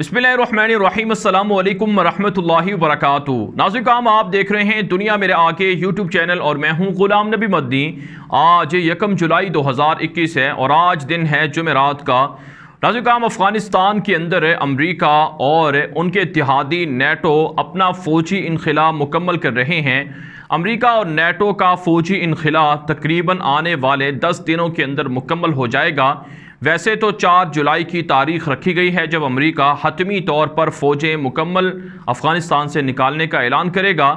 बसमिलकुम वरहमल वर्क नाजुक आम आप देख रहे हैं दुनिया मेरे आगे यूट्यूब चैनल और मैं हूँ ग़ुलाम नबी मद्दी आज यकम जुलाई 2021 है और आज दिन है जुमेरात का नाजिकाम अफ़गानिस्तान के अंदर अमरीका और उनके इतिहादी नेटो अपना फ़ौजी इनखला मुकम्मल कर रहे हैं अमरीका और नेटो का फ़ौजी इनखिला तकरीबन आने वाले दस दिनों के अंदर मुकम्मल हो जाएगा वैसे तो 4 जुलाई की तारीख रखी गई है जब अमेरिका हतमी तौर पर फ़ौजें मुकम्मल अफ़गानिस्तान से निकालने का ऐलान करेगा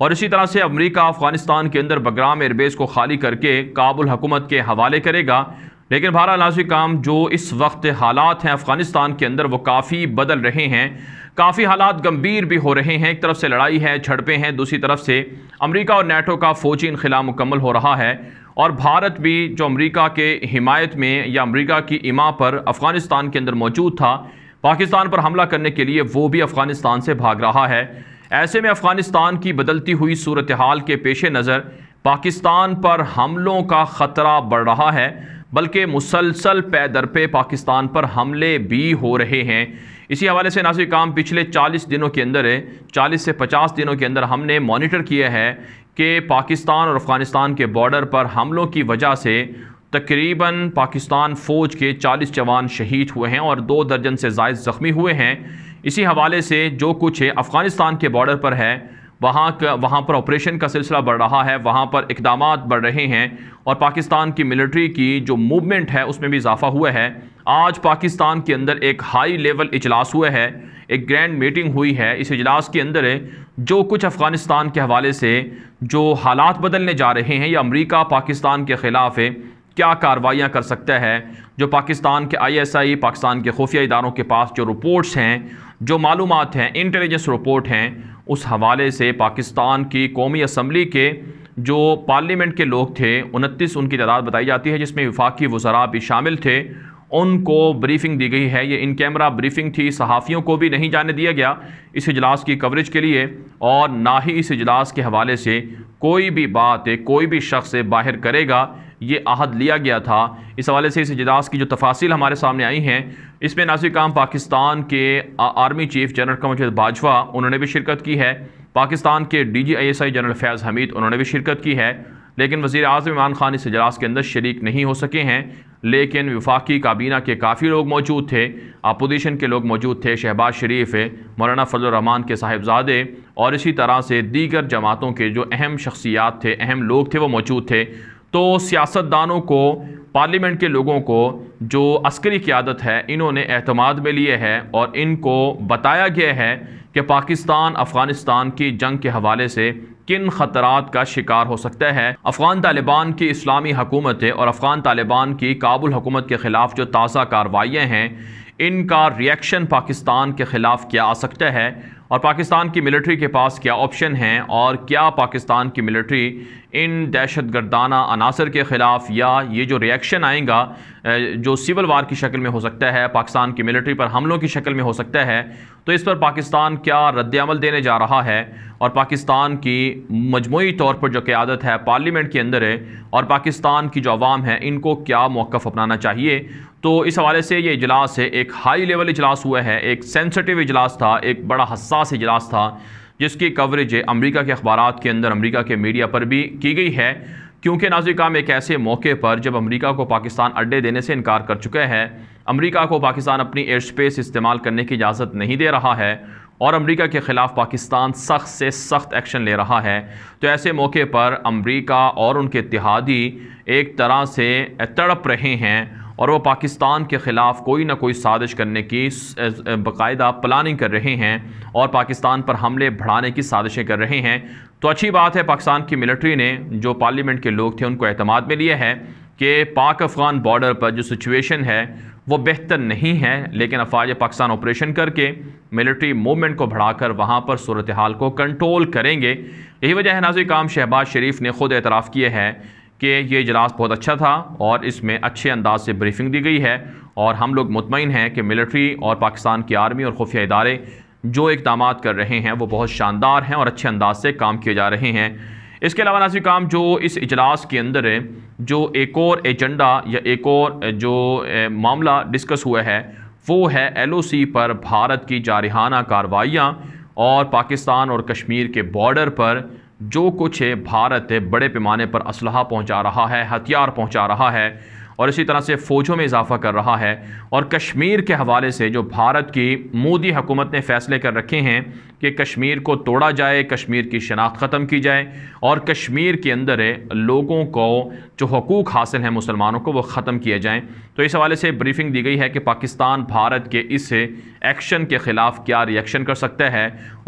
और इसी तरह से अमेरिका अफ़गानिस्तान के अंदर बगराम एयरबेस को खाली करके काबुल हुकूमत के हवाले करेगा लेकिन भारत नाजी काम जो इस वक्त हालात हैं अफ़गानिस्तान के अंदर वो काफ़ी बदल रहे हैं काफ़ी हालात गंभीर भी हो रहे हैं एक तरफ से लड़ाई है झड़पें हैं दूसरी तरफ से अमेरिका और नेटो का फ़ौजी इनखिला मुकम्मल हो रहा है और भारत भी जो अमेरिका के हिमायत में या अमेरिका की इमा पर अफ़गानिस्तान के अंदर मौजूद था पाकिस्तान पर हमला करने के लिए वो भी अफ़गानिस्तान से भाग रहा है ऐसे में अफ़गानिस्तान की बदलती हुई सूरत हाल के पेश नज़र पाकिस्तान पर हमलों का ख़तरा बढ़ रहा है बल्कि मुसलसल पे दर पे पाकिस्तान पर हमले भी हो रहे हैं इसी हवाले से नासिर काम पिछले 40 दिनों के अंदर 40 से 50 दिनों के अंदर हमने मॉनिटर किया है कि पाकिस्तान और अफ़गानिस्तान के बॉर्डर पर हमलों की वजह से तकरीबन पाकिस्तान फ़ौज के 40 जवान शहीद हुए हैं और दो दर्जन से जायद ज़ख्मी हुए हैं इसी हवाले से जो कुछ है अफ़गानिस्तान के बॉर्डर पर है वहाँ का वहाँ पर ऑपरेशन का सिलसिला बढ़ रहा है वहाँ पर इकदाम बढ़ रहे हैं और पाकिस्तान की मिलिट्री की जो मूवमेंट है उसमें भी इजाफा हुआ है आज पाकिस्तान के अंदर एक हाई लेवल इजलास हुआ है एक ग्रैंड मीटिंग हुई है इस इजलास के अंदर जो कुछ अफ़गानिस्तान के हवाले से जो हालात बदलने जा रहे हैं या अमरीका पाकिस्तान के ख़िलाफ़ क्या कार्रवाइयाँ कर सकता है जो पाकिस्तान के आई पाकिस्तान के खुफिया इदारों के पास जो रिपोर्ट्स हैं जो मालूम हैं इंटेलिजेंस रिपोर्ट हैं उस हवाले से पाकिस्तान की कौमी असम्बली के जो पार्लियामेंट के लोग थे उनतीस उनकी तादाद बताई जाती है जिसमें विफाकी वजरा भी शामिल थे उनको ब्रीफिंग दी गई है ये इन कैमरा ब्रीफिंग थी सहाफ़ियों को भी नहीं जाने दिया गया इस इजलास की कवरेज के लिए और ना ही इस इजलास के हवाले से कोई भी बात कोई भी शख्स बाहर करेगा ये अहद लिया गया था इस हवाले से इस इजलास की जो तफासिल हमारे सामने आई हैं इसमें नासिर काम पाकिस्तान के army chief general Qamar Bajwa उन्होंने भी शिरकत की है पाकिस्तान के D G I S I general Faiz Hameed उन्होंने भी शिरकत की है लेकिन वज़ी अजम इमरान खान इस इजलास के अंदर शरीक नहीं हो सके हैं लेकिन विफाक़ी काबीना के काफ़ी लोग मौजूद थे अपोजिशन के लोग मौजूद थे शहबाज शरीफ मौलाना फजलरहमान के साहिबजादे और इसी तरह से दीगर जमातों के जो अहम शख्सियात थे अहम लोग थे वो मौजूद थे तो सियासतदानों को पार्लियामेंट के लोगों को जो अस्करी क्यादत है इन्होंने अहतमाद में लिए है और इनको बताया गया है कि पाकिस्तान अफ़गानिस्तान की जंग के हवाले से किन ख़तरात का शिकार हो सकता है अफ़गान तालिबान की इस्लामी हकूमतें और अफ़गान तालिबान की काबुल हकूमत के ख़िलाफ़ जो ताज़ा कार्रवाइयाँ हैं इनका रिएक्शन पाकिस्तान के ख़िलाफ़ क्या आ सकता है और पाकिस्तान की मिलिट्री के पास क्या ऑप्शन हैं और क्या पाकिस्तान की मिलिट्री इन दहशत गर्दाना अनासर के ख़िलाफ़ या ये जो रिएक्शन आएगा जो सिविल वार की शक्ल में हो सकता है पाकिस्तान की मिलिट्री पर हमलों की शक्ल में हो सकता है तो इस पर पाकिस्तान क्या रद्दमल देने जा रहा है और पाकिस्तान की मजमू तौर पर जो क़्यादत है पार्लियामेंट के अंदर है और पाकिस्तान की जो आवाम है इनको क्या मौक़ अपनाना चाहिए तो इस हवाले से ये इजलास है एक हाई लेवल इजलास हुआ है एक सेंसिटिव इजलास था एक बड़ा हसास इजलास था जिसकी कवरेज अमरीका के अखबार के अंदर अमरीका के मीडिया पर भी की गई है क्योंकि नाजिकाम एक ऐसे मौके पर जब अमरीका को पाकिस्तान अड्डे देने से इनकार कर चुका है अमरीका को पाकिस्तान अपनी एयर स्पेस इस्तेमाल करने की इजाज़त नहीं दे रहा है और अमेरिका के ख़िलाफ़ पाकिस्तान सख्त से सख्त एक्शन ले रहा है तो ऐसे मौके पर अमेरिका और उनके इतिहादी एक तरह से तड़प रहे हैं और वो पाकिस्तान के ख़िलाफ़ कोई ना कोई साजिश करने की बाकायदा प्लानिंग कर रहे हैं और पाकिस्तान पर हमले बढ़ाने की साजिशें कर रहे हैं तो अच्छी बात है पाकिस्तान की मिलिट्री ने जो पार्लियामेंट के लोग थे उनको अहतमाद में लिया है कि पाक अफ़गान बॉर्डर पर जो सिचुएशन है वो बेहतर नहीं है लेकिन अफवाज पाकिस्तान ऑपरेशन करके मिलिट्री मूवमेंट को बढ़ाकर वहाँ पर सूरत हाल को कंट्रोल करेंगे यही वजह है नाजिक काम शहबाज शरीफ ने खुद एतराफ़ किए हैं कि ये इजलास बहुत अच्छा था और इसमें अच्छे अंदाज से ब्रीफिंग दी गई है और हम लोग मुतमिन हैं कि मिलिट्री और पाकिस्तान की आर्मी और खुफिया इदारे जो इकदाम कर रहे हैं वो बहुत शानदार हैं और अच्छे अंदाज से काम किए जा रहे हैं इसके अलावा नाजी काम जो इस इजलास के अंदर है जो एक और एजेंडा या एक और जो मामला डिस्कस हुआ है वो है एलओसी पर भारत की जारहाना कार्रवाइयाँ और पाकिस्तान और कश्मीर के बॉर्डर पर जो कुछ है भारत बड़े पैमाने पर असलहा पहुँचा रहा है हथियार पहुँचा रहा है और इसी तरह से फ़ौजों में इजाफा कर रहा है और कश्मीर के हवाले से जो भारत की मोदी हुकूमत ने फ़ैसले कर रखे हैं कि कश्मीर को तोड़ा जाए कश्मीर की शनाख्त ख़त्म की जाए और कश्मीर के अंदर लोगों को जो हकूक़ हासिल हैं मुसलमानों को वो ख़त्म किए जाएँ तो इस हवाले से ब्रीफिंग दी गई है कि पाकिस्तान भारत के इस एक्शन के ख़िलाफ़ क्या रिएक्शन कर सकता है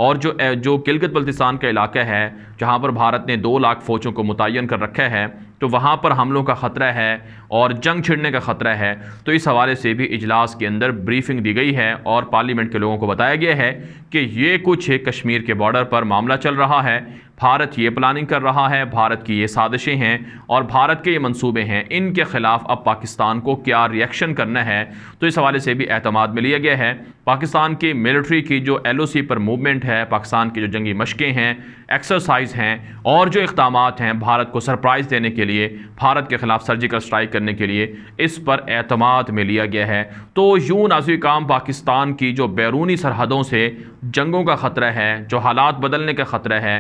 और जो जो गिलगत बल्तिस्तान का इलाका है जहाँ पर भारत ने दो लाख फ़ौजों को मुतन कर रखा है तो वहाँ पर हमलों का ख़तरा है और जंग छिड़ने का ख़तरा है तो इस हवाले से भी इजलास के अंदर ब्रीफिंग दी गई है और पार्लियामेंट के लोगों को बताया गया है कि ये कुछ है कश्मीर के बॉर्डर पर मामला चल रहा है भारत ये प्लानिंग कर रहा है भारत की ये साजिशें हैं और भारत के ये मंसूबे हैं इनके ख़िलाफ़ अब पाकिस्तान को क्या रिएक्शन करना है तो इस हवाले से भी अहतमाद में लिया गया है पाकिस्तान की मिलिट्री की जो एल ओ सी पर मूवमेंट है पाकिस्तान की जो जंगी मशक़ें हैं एक्सरसाइज हैं और जो इकदाम हैं भारत को सरप्राइज़ देने के लिए भारत के ख़िलाफ़ सर्जिकल स्ट्राइक करने के लिए इस पर अहतमाद में लिया गया है तो यूँ नाजी काम पाकिस्तान की जो बैरूनी सरहदों से जंगों का ख़तरा है जो हालात बदलने का ख़तरा है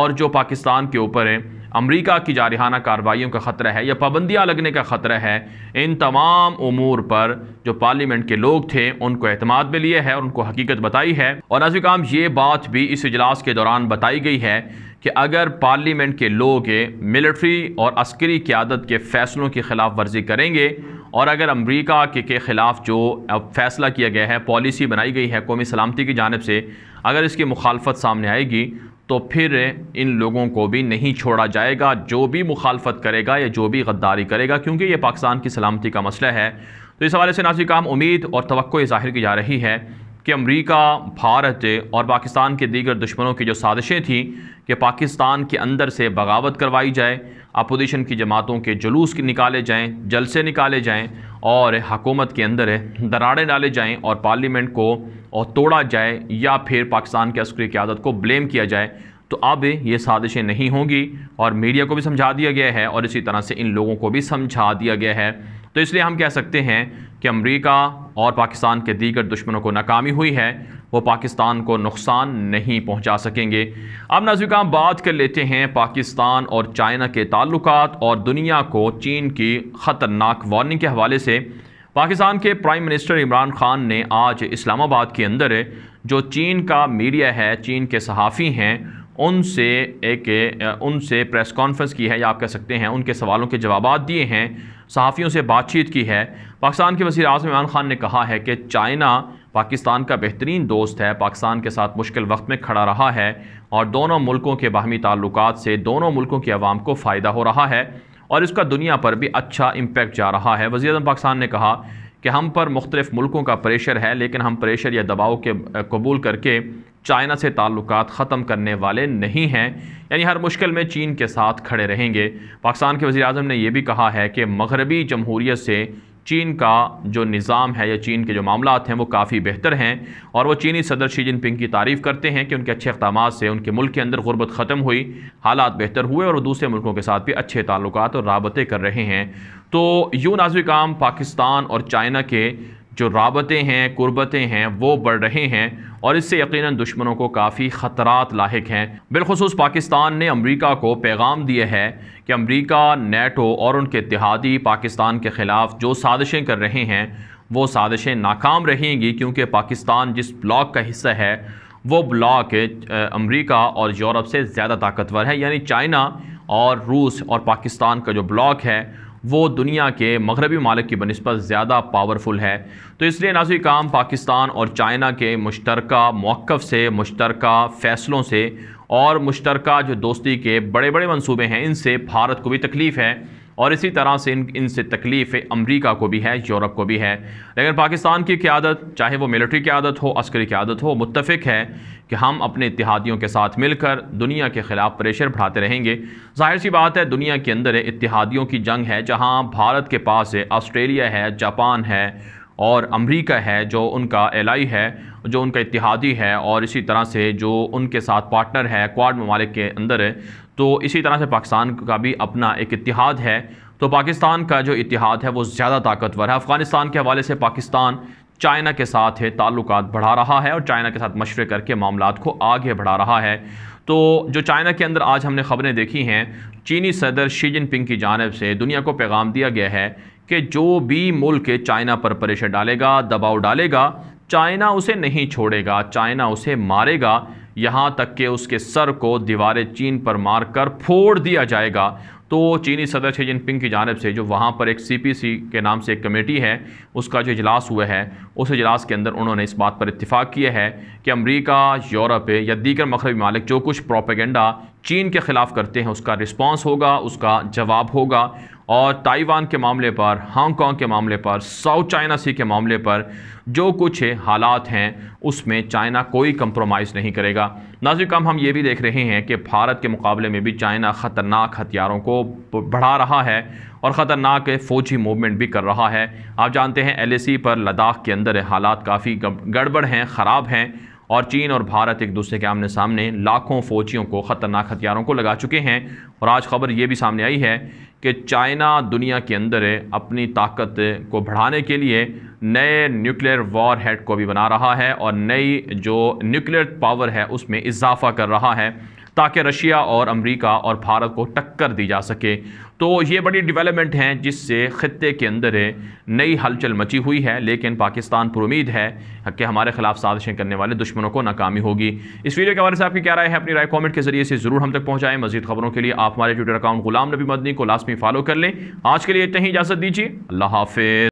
और और जो पाकिस्तान के ऊपर है अमरीका की जारहाना कार्रवाइयों का ख़तरा है या पाबंदियाँ लगने का ख़तरा है इन तमाम अमूर पर जो पार्लियामेंट के लोग थे उनको अहतमाद में लिए है और उनको हकीकत बताई है और काम ये बात भी इस अजलास के दौरान बताई गई है कि अगर पार्लियामेंट के लोग मिलिट्री और अस्करी क्यादत के फ़ैसलों की खिलाफ वर्जी करेंगे और अगर अमरीका के, के ख़िलाफ़ जो फ़ैसला किया गया है पॉलिसी बनाई गई है कौमी सलामती की जानब से अगर इसकी मुखालफत सामने आएगी तो फिर इन लोगों को भी नहीं छोड़ा जाएगा जो भी मुखालफत करेगा या जो भी गद्दारी करेगा क्योंकि ये पाकिस्तान की सलामती का मसला है तो इस हवाले से नाजी काम उम्मीद और तो ज़ाहिर की जा रही है कि अमेरिका भारत और पाकिस्तान के दीगर दुश्मनों की जो साजिशें थीं कि पाकिस्तान के अंदर से बगावत करवाई जाए अपोजिशन की जमातों के जुलूस निकाले जाएँ जलसे निकाले जाएँ और हकूमत के अंदर दराड़े डाले जाएँ और पार्लियामेंट को और तोड़ा जाए या फिर पाकिस्तान के अस्करी क्यादत को ब्लेम किया जाए तो अब ये साजिशें नहीं होंगी और मीडिया को भी समझा दिया गया है और इसी तरह से इन लोगों को भी समझा दिया गया है तो इसलिए हम कह सकते हैं कि अमरीका और पाकिस्तान के दीगर दुश्मनों को नाकामी हुई है वो पाकिस्तान को नुकसान नहीं पहुंचा सकेंगे अब नाजिका बात कर लेते हैं पाकिस्तान और चाइना के ताल्लुक और दुनिया को चीन की ख़तरनाक वार्निंग के हवाले से पाकिस्तान के प्राइम मिनिस्टर इमरान खान ने आज इस्लामाबाद के अंदर जो चीन का मीडिया है चीन के सहाफ़ी हैं उनसे एक उनसे प्रेस कॉन्फ्रेंस की है या आप कह सकते हैं उनके सवालों के जवाब दिए हैं सहाफ़ियों से बातचीत की है पाकिस्तान के वजी अजम इमरान ख़ान ने कहा है कि चाइना पाकिस्तान का बेहतरीन दोस्त है पाकिस्तान के साथ मुश्किल वक्त में खड़ा रहा है और दोनों मुल्कों के बाहमी ताल्लुक से दोनों मुल्कों की आवाम को फ़ायदा हो रहा है और इसका दुनिया पर भी अच्छा इम्पेक्ट जा रहा है वजी अजम पाकिस्तान ने कहा कि हम पर मुख्तलिफ़ मुल्कों का प्रेशर है लेकिन हम प्रेशर या दबाव के कबूल करके चाइना से ताल्लुक ख़त्म करने वाले नहीं हैं यानी हर मुश्किल में चीन के साथ खड़े रहेंगे पाकिस्तान के वज़ी अजम ने यह भी कहा है कि मगरबी जमहूरीत से चीन का जो निज़ाम है या चीन के जो मामला हैं वो काफ़ी बेहतर हैं और वो चीनी सदर शी जिनपिंग की तारीफ़ करते हैं कि उनके अच्छे इकदाम से उनके मुल्क के अंदर गुरबत ख़त्म हुई हालात बेहतर हुए और वो दूसरे मुल्कों के साथ भी अच्छे ताल्लुक और रबते कर रहे हैं तो यूँ नाजविक आम पाकिस्तान और चाइना के जो राबतें हैं कुर्बतें हैं वो बढ़ रहे हैं और इससे यकीन दुश्मनों को काफ़ी ख़तरात लाक हैं बिलखसूस पाकिस्तान ने अमरीका को पैगाम दिया है कि अमरीका नेटो और उनके इतिहादी पाकिस्तान के ख़िलाफ़ जो साजिशें कर रहे हैं वो साजिशें नाकाम रहेंगी क्योंकि पाकिस्तान जिस ब्लॉक का हिस्सा है वो ब्लॉक अमरीका और यूरोप से ज़्यादा ताकतवर है यानी चाइना और रूस और पाकिस्तान का जो ब्लॉक है वो दुनिया के मगरबी मालिक की बनस्बत ज़्यादा पावरफुल है तो इसलिए नाजी तो काम पाकिस्तान और चाइना के मुश्तर मौक़ से मुश्तर फ़ैसलों से और मुशतरक जो दोस्ती के बड़े बड़े मनसूबे हैं इनसे भारत को भी तकलीफ़ है और इसी तरह से इन इनसे तकलीफ़ अमरीका को भी है यूरोप को भी है लेकिन पाकिस्तान की क्यादत चाहे वो मिलिट्री की आदत हो अस्करी की आदत हो मुतफ़ है कि हम अपने इतिहादियों के साथ मिलकर दुनिया के ख़िलाफ़ प्रेशर बढ़ाते रहेंगे जाहिर सी बात है दुनिया के अंदर इतिहादियों की जंग है जहाँ भारत के पास है ऑस्ट्रेलिया है जापान है और अमेरिका है जो उनका आई है जो उनका इतिहादी है और इसी तरह से जो उनके साथ पार्टनर है क्वाड ममालिक के अंदर तो इसी तरह से पाकिस्तान का भी अपना एक इतिहाद है तो पाकिस्तान का जो इतिहाद है वो ज़्यादा ताकतवर है अफ़गानिस्तान के हवाले से पाकिस्तान चाइना के साथ है ताल्लुक बढ़ा रहा है और चाइना के साथ मशवरे करके मामला को आगे बढ़ा रहा है तो जो चाइना के अंदर आज हमने ख़बरें देखी हैं चीनी सदर शी जिनपिंग की जानब से दुनिया को पैगाम दिया गया है कि जो भी मुल्क चाइना पर प्रेशर डालेगा दबाव डालेगा चाइना उसे नहीं छोड़ेगा चाइना उसे मारेगा यहाँ तक कि उसके सर को दीवार चीन पर मारकर फोड़ दिया जाएगा तो चीनी सदर शी जिनपिंग की जानब से जो वहाँ पर एक सी पी सी के नाम से एक कमेटी है उसका जो इजलास हुआ है उस इजलास के अंदर उन्होंने इस बात पर इतफ़ाक़ किया है कि अमरीका यूरोप या दीगर मखरबी मालिक जो कुछ प्रोपेगेंडा चीन के ख़िलाफ़ करते हैं उसका रिस्पॉन्स होगा उसका जवाब होगा और ताइवान के मामले पर हांगकॉन्ग के मामले पर साउथ चाइना सी के मामले पर जो कुछ हालात हैं उसमें चाइना कोई कंप्रोमाइज़ नहीं करेगा नाजिकम कम हम ये भी देख रहे हैं कि भारत के मुकाबले में भी चाइना ख़तरनाक हथियारों को बढ़ा रहा है और ख़तरनाक फ़ौजी मूवमेंट भी कर रहा है आप जानते हैं एल पर लद्दाख के अंदर हालात काफ़ी गड़बड़ हैं ख़राब हैं और चीन और भारत एक दूसरे के आमने सामने लाखों फौजियों को ख़तरनाक हथियारों को लगा चुके हैं और आज खबर ये भी सामने आई है कि चाइना दुनिया के अंदर अपनी ताकत को बढ़ाने के लिए नए न्यूक्लियर वॉर हेड को भी बना रहा है और नई जो न्यूक्लियर पावर है उसमें इजाफा कर रहा है ताकि रशिया और अमेरिका और भारत को टक्कर दी जा सके तो ये बड़ी डेवलपमेंट हैं जिससे ख़त्े के अंदर नई हलचल मची हुई है लेकिन पाकिस्तान पर उम्मीद है कि हमारे खिलाफ साजिशें करने वाले दुश्मनों को नाकामी होगी इस वीडियो के हवाले से आपकी क्या राय है अपनी राय कमेंट के जरिए से ज़रूर हम तक पहुँचाएँ मजीद खबरों के लिए आप हमारे ट्विटर अकाउंट गुलाम नबी मदनी को लाजमी फॉलो कर लें आज के लिए इतना ही इजाज़त दीजिए अल्लाह हाफिज़